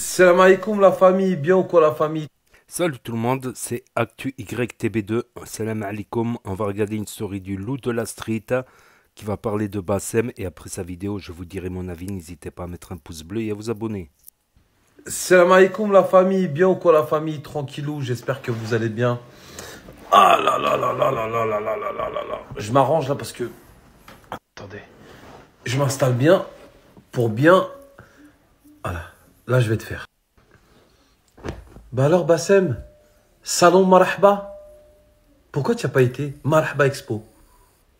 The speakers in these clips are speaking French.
Salam alaikum la famille, bien ou quoi la famille Salut tout le monde, c'est Actu YTB2. Salam alaikum, on va regarder une story du loup de la street qui va parler de Bassem et après sa vidéo, je vous dirai mon avis. N'hésitez pas à mettre un pouce bleu et à vous abonner. Salam alaikum la famille, bien ou quoi la famille Tranquillou, j'espère que vous allez bien. Ah là là là là là là là là là là là là. Je m'arrange là parce que. Attendez. Je m'installe bien pour bien. Voilà. Là, je vais te faire. Bah alors, Bassem, salon Marahba Pourquoi tu n'as pas été Marahba Expo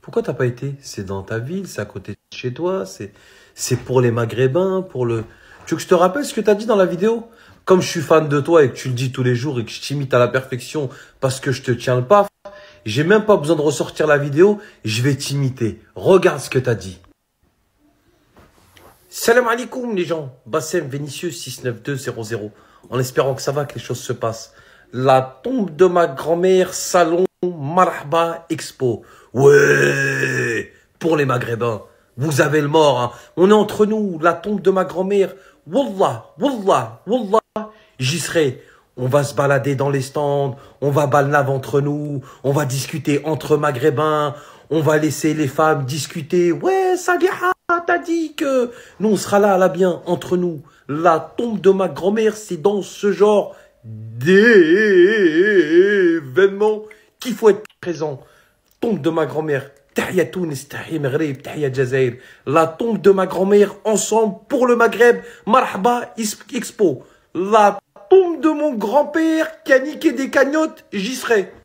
Pourquoi tu n'as pas été C'est dans ta ville, c'est à côté de chez toi, c'est pour les Maghrébins, pour le... Tu veux que je te rappelle ce que tu as dit dans la vidéo Comme je suis fan de toi et que tu le dis tous les jours et que je t'imite à la perfection parce que je te tiens le paf, j'ai même pas besoin de ressortir la vidéo, je vais t'imiter. Regarde ce que tu as dit. Salam alaikum les gens, Bassem Vénitieux 69200, en espérant que ça va, que les choses se passent. La tombe de ma grand-mère, salon Marhaba Expo. Ouais, pour les Maghrébins, vous avez le mort, hein. on est entre nous, la tombe de ma grand-mère, Wallah, Wallah, Wallah, j'y serai. On va se balader dans les stands, on va balnave entre nous, on va discuter entre Maghrébins, on va laisser les femmes discuter. Ouais, Saliha ah, t'as dit que nous, on sera là à la bien, entre nous. La tombe de ma grand-mère, c'est dans ce genre d'événement qu'il faut être présent. Tombe de ma grand-mère. La tombe de ma grand-mère, ensemble pour le Maghreb, Marhaba Expo. La tombe de mon grand-père qui a niqué des cagnottes, j'y serai.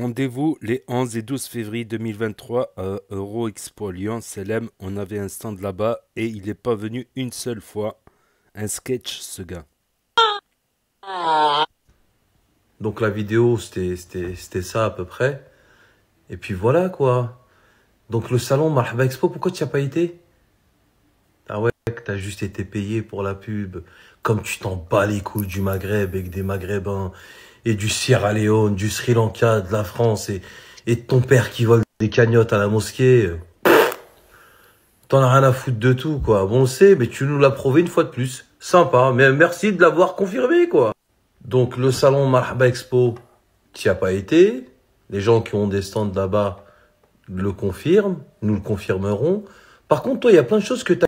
Rendez-vous les 11 et 12 février 2023 à Euro Expo Lyon. CLM. on avait un stand là-bas et il n'est pas venu une seule fois. Un sketch, ce gars. Donc la vidéo, c'était ça à peu près. Et puis voilà quoi. Donc le salon Marhaba Expo, pourquoi tu n'y as pas été que t'as juste été payé pour la pub, comme tu t'en bats les couilles du Maghreb avec des Maghrébins et du Sierra Leone, du Sri Lanka, de la France et, et de ton père qui vole des cagnottes à la mosquée. Euh, t'en as rien à foutre de tout, quoi. Bon, on sait, mais tu nous l'as prouvé une fois de plus. Sympa, mais merci de l'avoir confirmé, quoi. Donc, le salon Marhaba Expo, t'y as pas été. Les gens qui ont des stands là-bas le confirment, nous le confirmerons. Par contre, toi, il y a plein de choses que t'as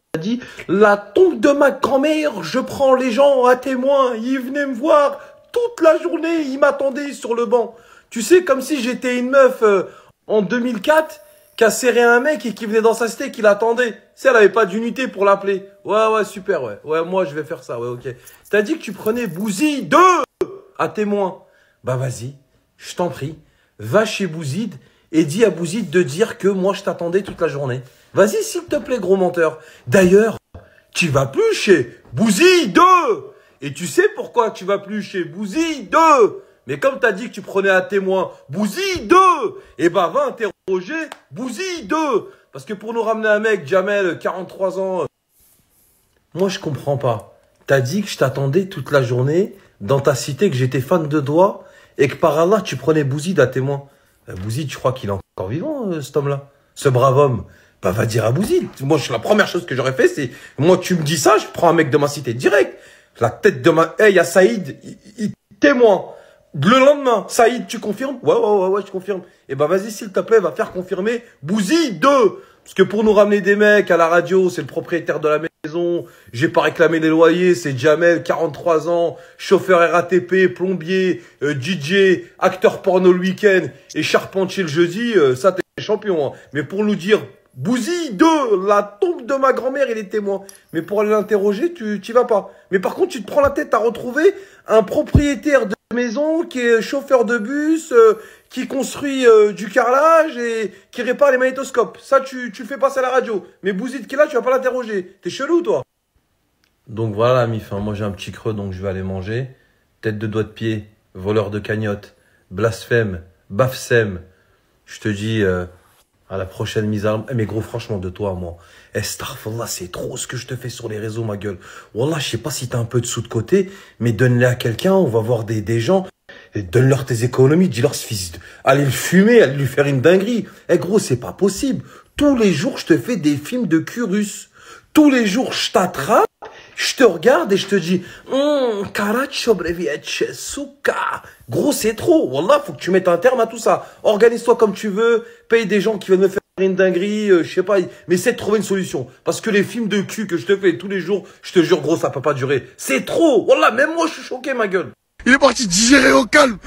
la tombe de ma grand-mère, je prends les gens à témoin, ils venaient me voir toute la journée, ils m'attendaient sur le banc. Tu sais, comme si j'étais une meuf euh, en 2004 qui a serré un mec et qui venait dans sa cité qui l'attendait. Si elle avait pas d'unité pour l'appeler. Ouais, ouais, super, ouais. Ouais, moi, je vais faire ça, ouais, ok. T'as dit que tu prenais Bouzid 2 à témoin. Bah, vas-y, je t'en prie. Va chez Bouzid et dis à Bouzid de dire que moi je t'attendais toute la journée. Vas-y s'il te plaît gros menteur. D'ailleurs, tu vas plus chez Bouzid 2 Et tu sais pourquoi tu vas plus chez Bouzid 2 Mais comme t'as dit que tu prenais un témoin Bouzid 2 Eh ben va interroger Bouzid 2 Parce que pour nous ramener un mec, Jamel, 43 ans... Euh, moi je comprends pas. T'as dit que je t'attendais toute la journée dans ta cité, que j'étais fan de doigts, et que par Allah tu prenais Bouzid à témoin. Euh, Bouzid, tu crois qu'il est encore vivant, euh, cet homme-là. Ce brave homme. Bah, va dire à Bouzid. Moi, la première chose que j'aurais fait, c'est, moi, tu me dis ça, je prends un mec de ma cité direct. La tête de ma, hey, il y Saïd, il, témoin. Le lendemain, Saïd, tu confirmes? Ouais, ouais, ouais, ouais, je confirme. Et eh ben, vas-y, s'il te plaît, va faire confirmer Bouzid 2. Parce que pour nous ramener des mecs à la radio, c'est le propriétaire de la j'ai pas réclamé les loyers, c'est Jamel, 43 ans, chauffeur RATP, plombier, euh, DJ, acteur porno le week-end et charpentier le jeudi, euh, ça t'es champion. Hein. Mais pour nous dire, bouzy de la tombe de ma grand-mère, il est témoin. Mais pour aller l'interroger, tu t'y vas pas. Mais par contre, tu te prends la tête à retrouver un propriétaire de maison qui est chauffeur de bus, euh, qui construit euh, du carrelage et qui répare les magnétoscopes. Ça, tu, tu le fais passer à la radio. Mais Bouzid qui est là, tu vas pas l'interroger. T'es chelou, toi. Donc voilà, la hein, Moi, j'ai un petit creux, donc je vais aller manger. Tête de doigt de pied, voleur de cagnotte, blasphème, bafsem. Je te dis euh, à la prochaine mise à l'arme. Eh, mais gros, franchement, de toi, moi. Estarfallah, eh, c'est trop ce que je te fais sur les réseaux, ma gueule. Wallah, je sais pas si t'as un peu de sous de côté, mais donne-les à quelqu'un. On va voir des, des gens. Donne-leur tes économies, dis-leur ce fils. De... Allez le fumer, allez lui faire une dinguerie. Eh gros, c'est pas possible. Tous les jours, je te fais des films de cul russe. Tous les jours, je t'attrape, je te regarde et je te dis hum, souka. Gros, c'est trop. Wallah, faut que tu mettes un terme à tout ça. Organise-toi comme tu veux, paye des gens qui veulent me faire une dinguerie, euh, je sais pas, mais c'est de trouver une solution. Parce que les films de cul que je te fais tous les jours, je te jure, gros, ça peut pas durer. C'est trop Wallah, même moi, je suis choqué, ma gueule il est parti digérer au calme.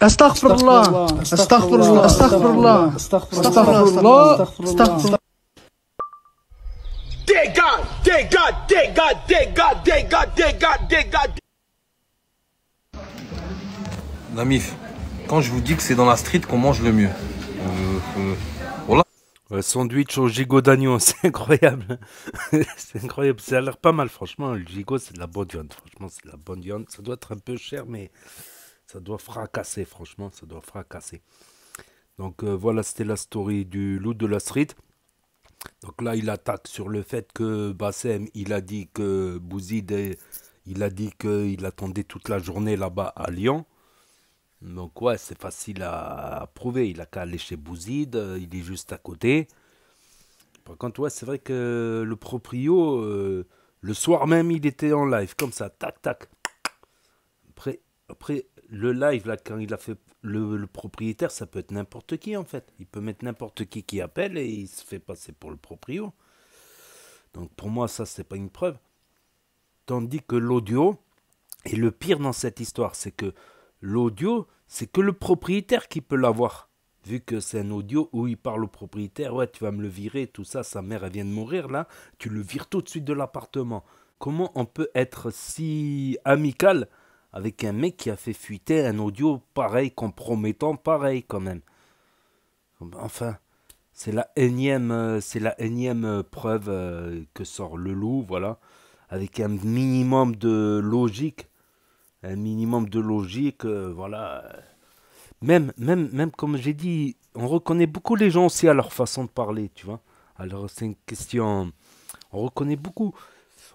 Astaghfirullah. Astaghfirullah. Astaghfirullah. Astaghfirullah. Astaghfirullah. Dégage, dégage, dégage, dégage, dégage, dégage, dégage. Namif, quand je vous dis que c'est dans la street qu'on mange le mieux. Euh, euh, euh, sandwich au gigot d'agneau, c'est incroyable. c'est incroyable. Ça a l'air pas mal, franchement. Le gigot, c'est de la bonne viande. Franchement, c'est de la bonne viande. Ça doit être un peu cher, mais ça doit fracasser, franchement. Ça doit fracasser. Donc euh, voilà, c'était la story du loup de la street. Donc là, il attaque sur le fait que Bassem, il a dit que Bouzid, il a dit qu'il attendait toute la journée là-bas à Lyon. Donc ouais, c'est facile à, prouver. Il a qu'à aller chez Bouzid, euh, il est juste à côté. Par contre, ouais, c'est vrai que le proprio, euh, le soir même, il était en live, comme ça, tac, tac. Après, après le live, là, quand il a fait le, propriétaire, ça peut être n'importe qui, en fait. Il peut mettre n'importe qui qui appelle et il se fait passer pour le proprio. Donc pour moi, ça, c'est pas une preuve. Tandis que l'audio, et le pire dans cette histoire, c'est que l'audio, c'est que le propriétaire qui peut l'avoir. Vu que c'est un audio où il parle au propriétaire, ouais, tu vas me le virer, tout ça, sa mère, elle vient de mourir, là, tu le vires tout de suite de l'appartement. Comment on peut être si amical avec un mec qui a fait fuiter un audio pareil, compromettant, pareil quand même Enfin, c'est la énième, euh, c'est la énième euh, preuve euh, que sort le loup, voilà, avec un minimum de logique un minimum de logique, euh, voilà. Même, même, même comme j'ai dit, on reconnaît beaucoup les gens aussi à leur façon de parler, tu vois. Alors c'est une question, on reconnaît beaucoup.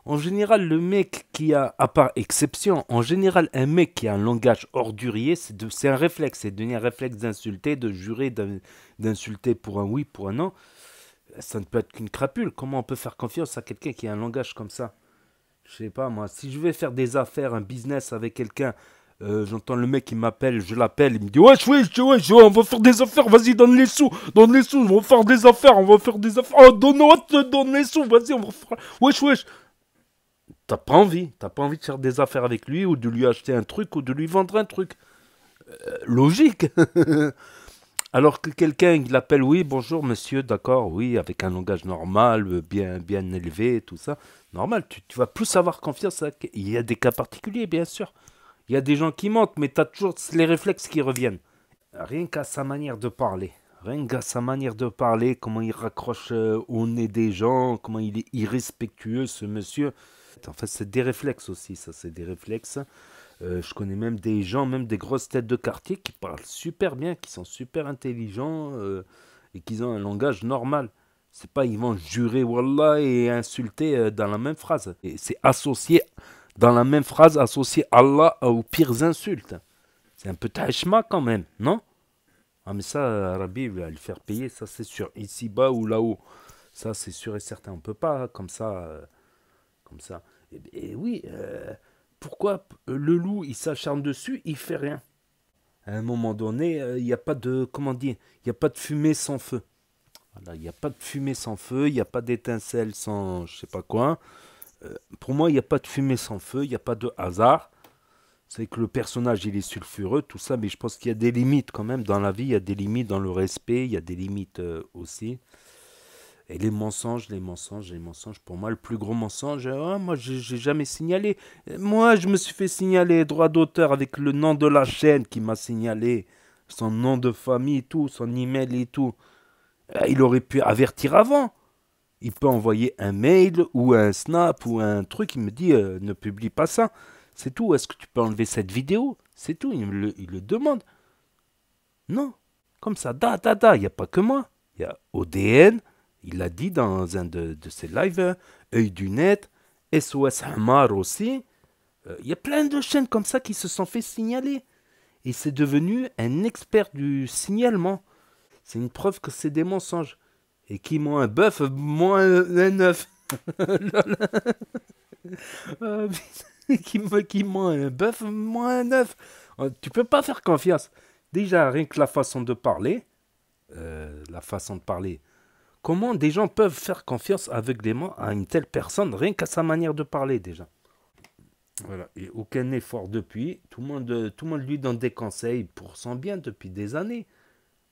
En général, le mec qui a, à part exception, en général, un mec qui a un langage ordurier, c'est un réflexe, c'est devenir un réflexe d'insulter, de jurer, d'insulter pour un oui, pour un non. Ça ne peut être qu'une crapule. Comment on peut faire confiance à quelqu'un qui a un langage comme ça je sais pas moi, si je vais faire des affaires, un business avec quelqu'un, euh, j'entends le mec qui m'appelle, je l'appelle, il me dit Wesh, wesh, wesh, on va faire des affaires, vas-y, donne les sous, donne les sous, on va faire des affaires, on va faire des affaires, oh, donne, oh, donne les sous, vas-y, on va faire. Wesh, wesh. T'as pas envie, t'as pas envie de faire des affaires avec lui, ou de lui acheter un truc, ou de lui vendre un truc. Euh, logique Alors que quelqu'un, l'appelle oui, bonjour monsieur, d'accord, oui, avec un langage normal, euh, bien, bien élevé, tout ça, normal, tu, tu vas plus avoir confiance. À... Hein, il y a des cas particuliers, bien sûr. Il y a des gens qui mentent, mais tu as toujours les réflexes qui reviennent. Rien qu'à sa manière de parler, rien qu'à sa manière de parler, comment il raccroche euh, au nez des gens, comment il est irrespectueux, ce monsieur. En fait, c'est des réflexes aussi, ça, c'est des réflexes. Euh, je connais même des gens, même des grosses têtes de quartier qui parlent super bien, qui sont super intelligents euh, et qui ont un langage normal. C'est pas ils vont jurer wallah et insulter euh, dans la même phrase. Et c'est associé dans la même phrase associé Allah aux pires insultes. C'est un peu tachma quand même, non Ah mais ça, Rabbi va le faire payer, ça c'est sûr. Ici bas ou là-haut, ça c'est sûr et certain. On peut pas comme ça, comme ça. Et, et oui. Euh, pourquoi euh, le loup, il s'acharne dessus, il fait rien À un moment donné, euh, il n'y a pas de, comment dire, il n'y a pas de fumée sans feu. Voilà, il n'y a pas de fumée sans feu, il n'y a pas d'étincelle sans je sais pas quoi. Euh, pour moi, il n'y a pas de fumée sans feu, il n'y a pas de hasard. C'est que le personnage, il est sulfureux, tout ça, mais je pense qu'il y a des limites quand même. Dans la vie, il y a des limites dans le respect, il y a des limites aussi. Et les mensonges, les mensonges, les mensonges, pour moi, le plus gros mensonge, euh, moi, je n'ai jamais signalé. Moi, je me suis fait signaler droit d'auteur avec le nom de la chaîne qui m'a signalé, son nom de famille et tout, son email et tout. Euh, il aurait pu avertir avant. Il peut envoyer un mail ou un snap ou un truc, il me dit euh, ne publie pas ça. C'est tout. Est-ce que tu peux enlever cette vidéo C'est tout. Il, le, demande. Non. Comme ça, da, da, da. Il n'y a pas que moi. Il y a ODN, il l'a dit dans un de, ses lives, Œil du Net, SOS Hamar aussi. Euh, il y a plein de chaînes comme ça qui se sont fait signaler. Et c'est devenu un expert du signalement. C'est une preuve que c'est des mensonges. Et qui moins un bœuf, moins un œuf. Euh, qui, moins un bœuf, moins un œuf. Euh, tu peux pas faire confiance. Déjà, rien que la façon de parler, la façon de parler, Comment des gens peuvent faire confiance avec mots à une telle personne, rien qu'à sa manière de parler déjà voilà. Et aucun effort depuis. Tout le, monde, tout le monde lui donne des conseils pour son bien depuis des années.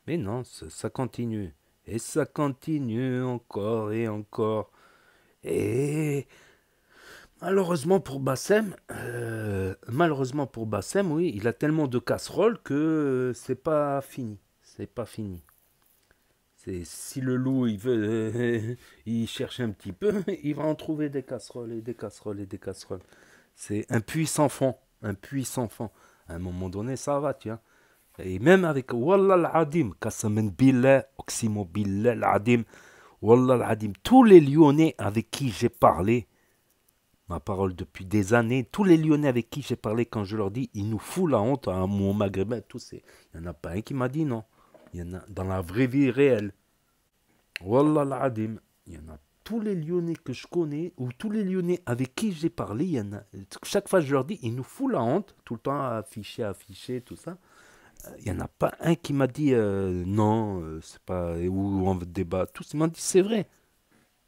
Mais non, ça, continue. Et ça continue encore et encore. Et malheureusement pour Bassem, euh, malheureusement pour Bassem, oui, il a tellement de casseroles que c'est pas fini. C'est pas fini si le loup il veut, il cherche un petit peu, il va en trouver des casseroles et des casseroles et des casseroles. C'est un puissant fond, un puissant fond. À un moment donné, ça va, tiens. Et même avec Wallah al-Adim, Kassamen Billah, Oximo Billah Wallah al tous les Lyonnais avec qui j'ai parlé, ma parole depuis des années, tous les Lyonnais avec qui j'ai parlé, quand je leur dis, ils nous foutent la honte à hein, mon maghrébin, tous c'est, Il n'y en a pas un qui m'a dit non. Il y en a dans la vraie vie réelle. Wallah l'adim. Il y en a tous les Lyonnais que je connais, ou tous les Lyonnais avec qui j'ai parlé, il y en a, chaque fois je leur dis, ils nous foutent la honte, tout le temps à afficher, tout ça. Euh, il n'y en a pas un qui m'a dit euh, non, euh, c'est pas. où on débat. Tous m'ont dit c'est vrai.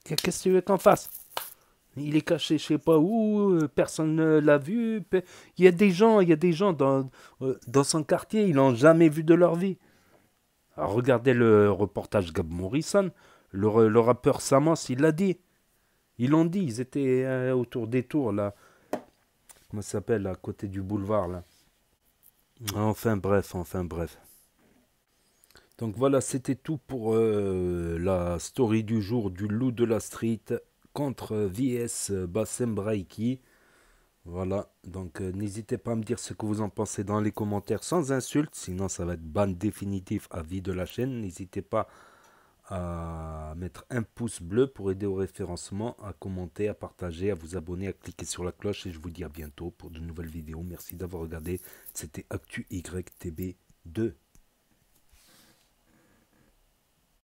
Qu'est-ce que tu veux qu'on fasse il est caché, je ne sais pas où, personne ne l'a vu. Il y a des gens, il y a des gens dans, dans son quartier, ils l'ont jamais vu de leur vie regardez le reportage Gab Morrison. Le, rappeur Samos, il l'a dit. Ils l'ont dit. Ils étaient euh, autour des tours, là. Comment ça s'appelle, à côté du boulevard, là. Enfin, bref, enfin, bref. Donc voilà, c'était tout pour euh, la story du jour du loup de la street contre VS Bassem Braiki. Voilà, donc euh, n'hésitez pas à me dire ce que vous en pensez dans les commentaires sans insulte, sinon ça va être ban définitif à vie de la chaîne. N'hésitez pas à mettre un pouce bleu pour aider au référencement, à commenter, à partager, à vous abonner, à cliquer sur la cloche et je vous dis à bientôt pour de nouvelles vidéos. Merci d'avoir regardé, c'était ActuYTB2.